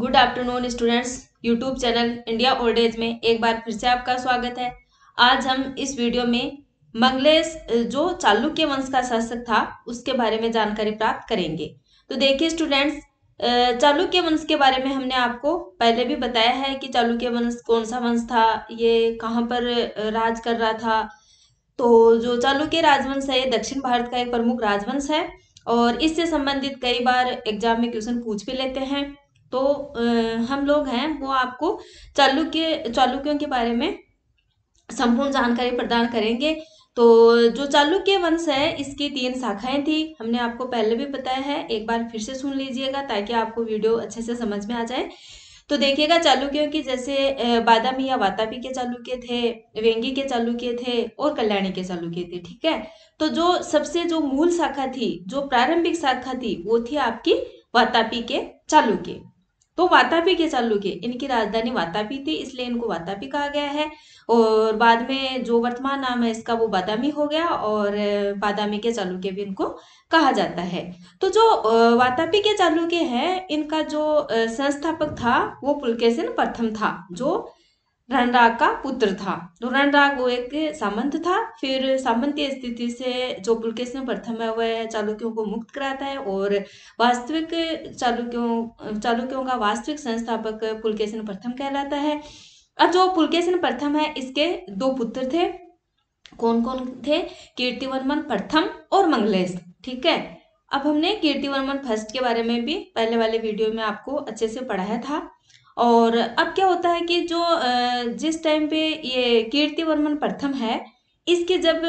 good afternoon students YouTube channel India old age में एक बार फिर से आपका स्वागत है आज हम इस वीडियो में मंगलेश जो चालुक्य वंश का शासक था उसके बारे में जानकारी प्राप्त करेंगे तो देखिए स्टूडेंट्स चालुक्य वंश के बारे में हमने आपको पहले भी बताया है कि चालुक्य वंश कौन सा वंश था ये कहाँ पर राज कर रहा था तो जो चालुक्य राजवंश है ये दक्षिण भारत का एक प्रमुख राजवंश है और इससे संबंधित कई बार एग्जाम में क्वेश्चन पूछ भी लेते हैं तो हम लोग हैं वो आपको चालुक्य चालुक्यों के बारे में संपूर्ण जानकारी प्रदान करेंगे तो जो चालुक्य वंश है इसकी तीन शाखाएं थी हमने आपको पहले भी बताया है एक बार फिर से सुन लीजिएगा ताकि आपको वीडियो अच्छे से समझ में आ जाए तो देखिएगा चालुक्यों की जैसे बादामी या वातापी के चालुक्य थे वेंगी के चालुक्य थे और कल्याणी के चालुक्य थे ठीक है तो जो सबसे जो मूल शाखा थी जो प्रारंभिक शाखा थी वो थी आपकी वातापी के चालुक्य तो वातापी के चालुक्य इनकी राजधानी वातापी थी इसलिए इनको वातापी कहा गया है और बाद में जो वर्तमान नाम है इसका वो बादामी हो गया और बादामी के चालुक्य भी इनको कहा जाता है तो जो वातापी के चालुक्य हैं इनका जो संस्थापक था वो पुलकेशन प्रथम था जो रणराग का पुत्र था तो रणराग वो एक सामंत था फिर सामंतीय स्थिति से जो पुलकेश ने प्रथम है वह चालुक्यों को मुक्त कराता है और वास्तविक चालुक्यों चालुक्यों का वास्तविक संस्थापक पुलकेशन प्रथम कहलाता है और जो पुलकेशन प्रथम है इसके दो पुत्र थे कौन कौन थे कीर्तिवर्मन प्रथम और मंगलेश ठीक है अब हमने कीर्तिवर्मन फर्स्ट के बारे में भी पहले वाले वीडियो में आपको अच्छे से पढ़ाया था और अब क्या होता है कि जो जिस टाइम पे ये वर्मन प्रथम है इसकी जब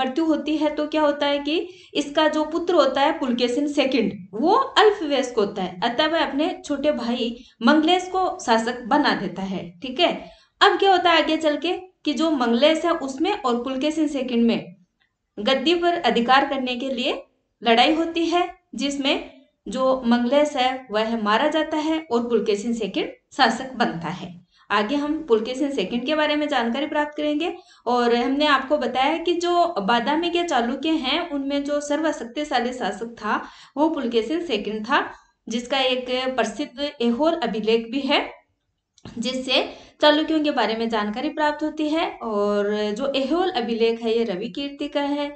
मृत्यु होती है तो क्या होता है कि इसका जो पुत्र होता है पुलकेशन सेकंड वो अल्पवयस्क होता है अतः वह अपने छोटे भाई मंगलेश को शासक बना देता है ठीक है अब क्या होता है आगे चल के कि जो मंगलेश है उसमें और पुलकेशन सेकंड में गद्दी पर अधिकार करने के लिए लड़ाई होती है जिसमें जो मंगलेश है वह मारा जाता है और पुलकेशन सेकंड शासक बनता है आगे हम पुलकेशन सेकंड के बारे में जानकारी प्राप्त करेंगे और हमने आपको बताया कि जो बादामी के चालुक्य हैं उनमें जो सर्वशक्तिशाली शासक था वो पुलकेशन सेकंड था जिसका एक प्रसिद्ध एहोल अभिलेख भी है जिससे चालुक्यों के बारे में जानकारी प्राप्त होती है और जो एहोल अभिलेख है ये रवि कीर्ति का है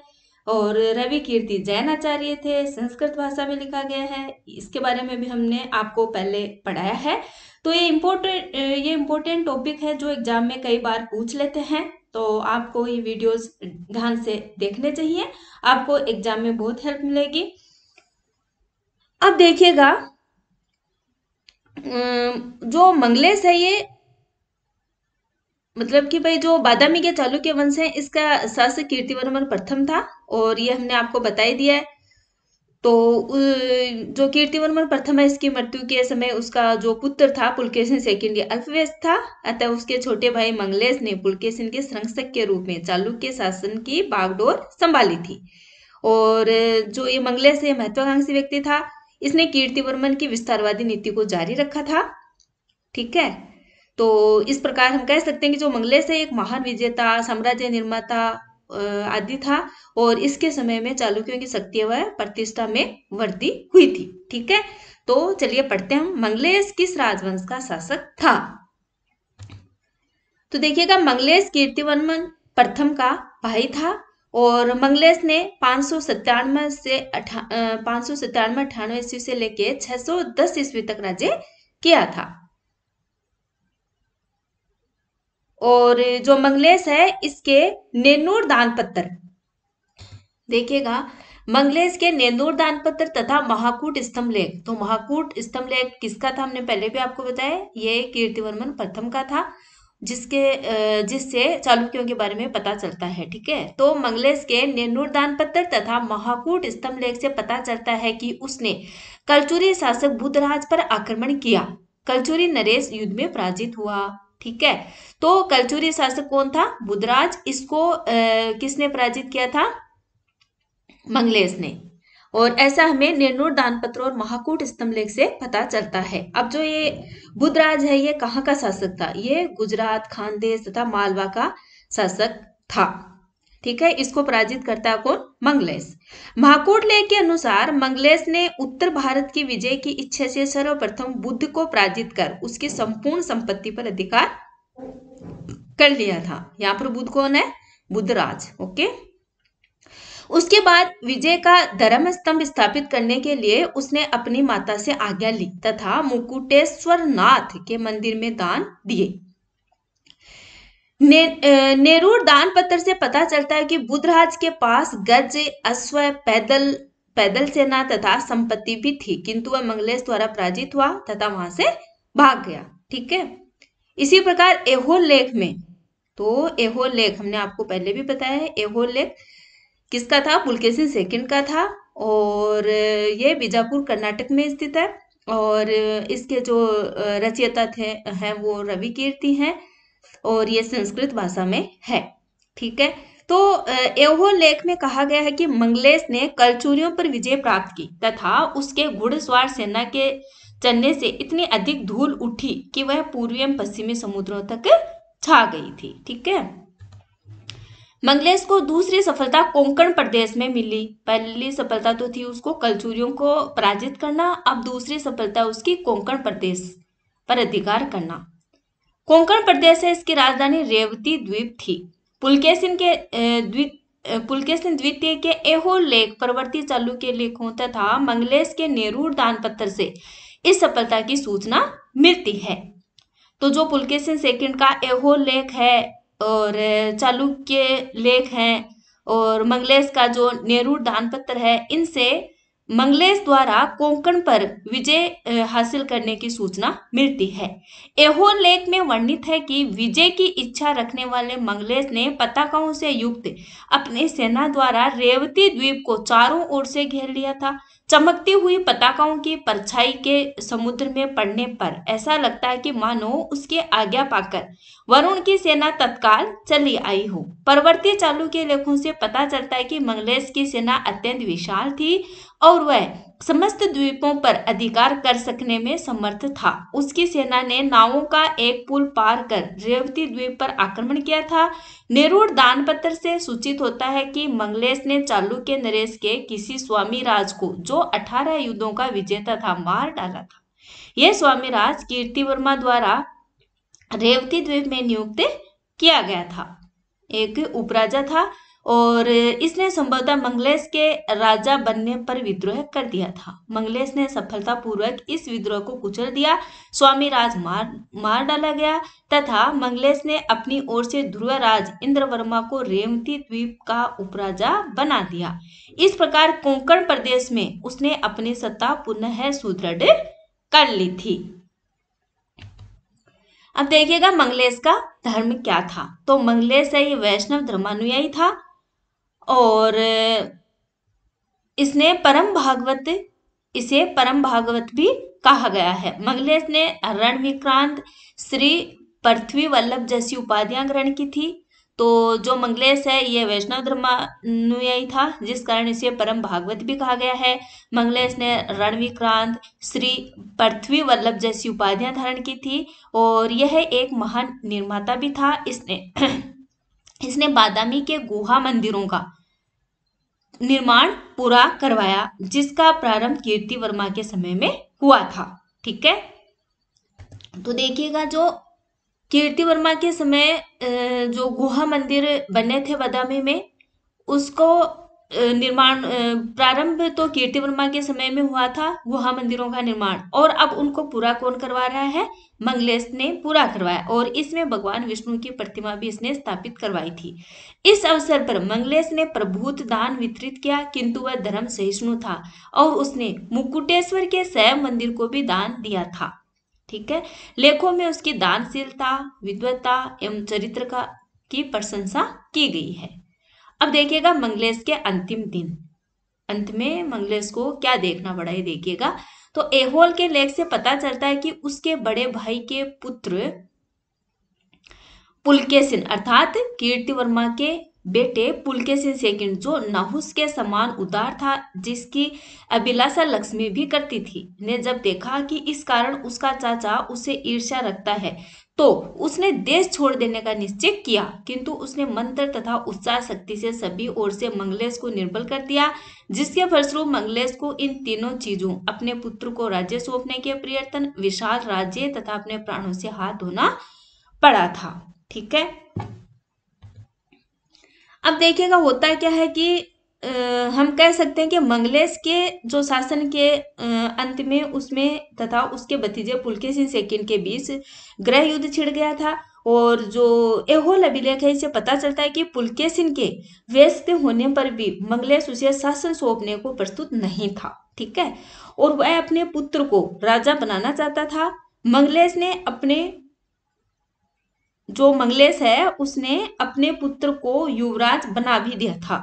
और रवि कीर्ति जैन आचार्य थे संस्कृत भाषा में लिखा गया है इसके बारे में भी हमने आपको पहले पढ़ाया है तो ये इम्पोर्टेंट ये इम्पोर्टेंट टॉपिक है जो एग्जाम में कई बार पूछ लेते हैं तो आपको ये वीडियोस ध्यान से देखने चाहिए आपको एग्जाम में बहुत हेल्प मिलेगी अब देखिएगा जो मंगलेश है ये मतलब कि भाई जो बादामी के चालुक्य वंश है इसका शासक कीर्तिवर्मन प्रथम था और ये हमने आपको बता ही दिया है तो जो कीर्तिवर्मन प्रथम है इसकी मृत्यु के समय उसका जो पुत्र था पुलकेशन सेकेंड अल्पवेश था अतः उसके छोटे भाई मंगलेश ने पुलकेशन के संरक्षक के रूप में चालुक्य शासन की बागडोर संभाली थी और जो ये मंगलेश है महत्वाकांक्षी व्यक्ति था इसने कीर्तिवर्मन की विस्तारवादी नीति को जारी रखा था ठीक है तो इस प्रकार हम कह सकते हैं कि जो मंगलेश से एक महान विजेता साम्राज्य निर्माता आदि था और इसके समय में चालुक्यों की शक्ति व प्रतिष्ठा में वृद्धि हुई थी ठीक है तो चलिए पढ़ते हैं हम मंगलेश किस राजवंश का शासक था तो देखिएगा मंगलेश कीर्तिवर्मन प्रथम का भाई था और मंगलेश ने पांच सौ सत्तानवे से पांच सौ सत्तानवे अठानवे ईस्वी से लेके 610 ईस्वी तक राज्य किया था और जो मंगलेश है इसके नेनूर दान पत्र देखिएगा मंगलेश के नेंदूर दान पत्र तथा महाकूट स्तंभ लेख तो महाकूट स्तंभ लेख किसका था हमने पहले भी आपको बताया ये कीर्तिवर्मन प्रथम का था जिसके जिससे चालुक्यों के बारे में पता चलता है ठीक है तो मंगलेश के नेनूर दान पत्र तथा महाकूट स्तंभ लेख से पता चलता है कि उसने कलचुरी शासक बुद्धराज पर आक्रमण किया कलचुरी नरेश युद्ध में पराजित हुआ ठीक है तो कलचुरी शासक कौन था बुधराज इसको आ, किसने पराजित किया था मंगलेश ने और ऐसा हमें निर्णुर दान पत्र और महाकूट स्तंभ लेख से पता चलता है अब जो ये बुधराज है ये कहाँ का शासक था ये गुजरात खानदेश तथा मालवा का शासक था ठीक है इसको पराजित करता है कौन मंगलेश लेख के अनुसार मंगलेश ने उत्तर भारत की विजय की इच्छा से सर्वप्रथम बुद्ध को पराजित कर उसकी संपूर्ण संपत्ति पर अधिकार कर लिया था यहाँ पर बुद्ध कौन है बुद्धराज ओके उसके बाद विजय का धर्म स्तंभ स्थापित करने के लिए उसने अपनी माता से आज्ञा ली तथा मुकुटेश्वर नाथ के मंदिर में दान दिए ने, नेरूर दान पत्र से पता चलता है कि बुधराज के पास गज अश्व पैदल पैदल सेना तथा संपत्ति भी थी किंतु वह मंगलेश द्वारा पराजित हुआ तथा वहां से भाग गया ठीक है इसी प्रकार एहो लेख में तो एहो लेख हमने आपको पहले भी बताया है एहो लेख किसका था पुलकेशी सेकंड का था और ये बीजापुर कर्नाटक में स्थित है और इसके जो रचयिता थे हैं वो रवि कीर्ति हैं और ये संस्कृत भाषा में है ठीक है तो एहो लेख में कहा गया है कि मंगलेश ने कलचूरियों पर विजय प्राप्त की तथा उसके घुड़स्वार सेना के चलने से इतनी अधिक धूल उठी कि वह पूर्वी एवं पश्चिमी समुद्रों तक छा गई थी ठीक है मंगलेश को दूसरी सफलता कोंकण प्रदेश में मिली पहली सफलता तो थी उसको कलचूरियों को पराजित करना अब दूसरी सफलता उसकी कोंकण प्रदेश पर अधिकार करना कोंकण प्रदेश है इसकी राजधानी रेवती द्वीप थी पुलकेशन के द्वीप पुलकेशन द्वितीय के एहो लेख परवर्ती चालू के लेखों तथा मंगलेश के नेरूर दान पत्र से इस सफलता की सूचना मिलती है तो जो पुलकेशन सेकंड का एहो लेख है और चालुक्य लेख हैं और मंगलेश का जो नेहरू दान पत्र है इनसे मंगलेश द्वारा कोंकण पर विजय हासिल करने की सूचना मिलती है एहोल लेख में वर्णित है कि विजय की इच्छा रखने वाले मंगलेश ने पताकाओं से युक्त अपनी सेना द्वारा रेवती द्वीप को चारों ओर से घेर लिया था चमकती हुई पताकाओं की परछाई के समुद्र में पड़ने पर ऐसा लगता है कि मानो उसके आज्ञा पाकर वरुण की सेना तत्काल चली आई हो परवर्ती चालू के लेखों से पता चलता है कि मंगलेश की सेना अत्यंत विशाल थी और वह समस्त द्वीपों पर अधिकार कर सकने में समर्थ था उसकी सेना ने नावों का एक पुल पार कर रेवती द्वीप पर आक्रमण किया था नेरूर दानपत्र से सूचित होता है कि मंगलेश ने चालुक्य नरेश के किसी स्वामी राज को जो 18 युद्धों का विजेता था मार डाला था यह स्वामी राज कीर्ति वर्मा द्वारा रेवती द्वीप में नियुक्त किया गया था एक उपराजा था और इसने संभवतः मंगलेश के राजा बनने पर विद्रोह कर दिया था मंगलेश ने सफलतापूर्वक इस विद्रोह को कुचल दिया स्वामी राज मार मार डाला गया तथा मंगलेश ने अपनी ओर से ध्रुव इंद्र इंद्रवर्मा को रेवती द्वीप का उपराजा बना दिया इस प्रकार कोंकण प्रदेश में उसने अपनी सत्ता पुनः सुदृढ़ कर ली थी अब देखिएगा मंगलेश का धर्म क्या था तो मंगलेश है वैष्णव धर्मानुयायी था और इसने परम भागवत इसे परम भागवत भी कहा गया है मंगलेश ने रण विक्रांत श्री पृथ्वी वल्लभ जैसी उपाधियां ग्रहण की थी तो जो मंगलेश है ये वैष्णव धर्मानुयायी था जिस कारण इसे परम भागवत भी कहा गया है मंगलेश ने रणविक्रांत श्री पृथ्वी वल्लभ जैसी उपाधियां धारण की थी और यह एक महान निर्माता भी था इसने इसने बादामी के गुहा मंदिरों का निर्माण पूरा करवाया जिसका प्रारंभ कीर्ति वर्मा के समय में हुआ था ठीक है तो देखिएगा जो कीर्ति वर्मा के समय जो गुहा मंदिर बने थे बदामी में उसको निर्माण प्रारंभ तो कीर्ति वर्मा के समय में हुआ था गुहा मंदिरों का निर्माण और अब उनको पूरा कौन करवा रहा है मंगलेश ने पूरा करवाया और इसमें भगवान विष्णु की प्रतिमा भी इसने स्थापित करवाई थी इस अवसर पर मंगलेश ने प्रभुत दान वितरित किया किंतु वह धर्म सहिष्णु था और उसने मुकुटेश्वर के स्वयं मंदिर को भी दान दिया था ठीक है लेखों में उसकी दानशीलता विद्वता एवं चरित्र का की प्रशंसा की गई है अब देखिएगा मंगलेश के अंतिम दिन अंत में मंगलेश को क्या देखना पड़ा है देखिएगा तो एहोल के लेख से पता चलता है कि उसके बड़े भाई के पुत्र पुलकेसिन अर्थात कीर्ति वर्मा के बेटे पुलकेसिन सेकंड जो नाहुस के समान उदार था जिसकी अभिलाषा लक्ष्मी भी करती थी ने जब देखा कि इस कारण उसका चाचा उसे ईर्ष्या रखता है तो उसने देश छोड़ देने का निश्चय किया किंतु उसने मंत्र तथा उत्साह शक्ति से सभी ओर से मंगलेश को निर्बल कर दिया जिसके फलस्वरूप मंगलेश को इन तीनों चीजों अपने पुत्र को राज्य सौंपने के प्रयत्न विशाल राज्य तथा अपने प्राणों से हाथ धोना पड़ा था ठीक है अब देखिएगा होता क्या है कि आ, हम कह सकते हैं कि मंगलेश के जो शासन के आ, अंत में उसमें तथा उसके भतीजे पुलके सिंह सेकेंड के बीच ग्रह युद्ध छिड़ गया था और जो एहोल अभिलेख है इसे पता चलता है कि पुलके सिंह के व्यस्त होने पर भी मंगलेश उसे शासन सौंपने को प्रस्तुत नहीं था ठीक है और वह अपने पुत्र को राजा बनाना चाहता था मंगलेश ने अपने जो मंगलेश है उसने अपने पुत्र को युवराज बना भी दिया था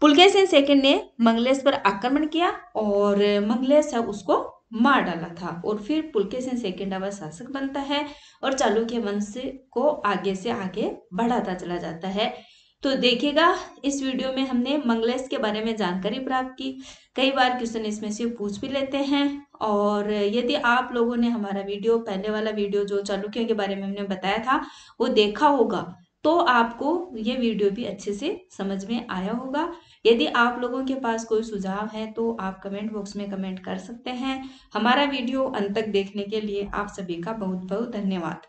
पुलकेशन सेकंड ने मंगलेश पर आक्रमण किया और मंगलेश है उसको मार डाला था और फिर पुलकेशन सेकंड अब शासक बनता है और चालुक्य वंश को आगे से आगे बढ़ाता चला जाता है तो देखिएगा इस वीडियो में हमने मंगलेश के बारे में जानकारी प्राप्त की कई बार क्वेश्चन इसमें से पूछ भी लेते हैं और यदि आप लोगों ने हमारा वीडियो पहले वाला वीडियो जो चालुक्यों के बारे में हमने बताया था वो देखा होगा तो आपको ये वीडियो भी अच्छे से समझ में आया होगा यदि आप लोगों के पास कोई सुझाव है तो आप कमेंट बॉक्स में कमेंट कर सकते हैं हमारा वीडियो अंत तक देखने के लिए आप सभी का बहुत बहुत धन्यवाद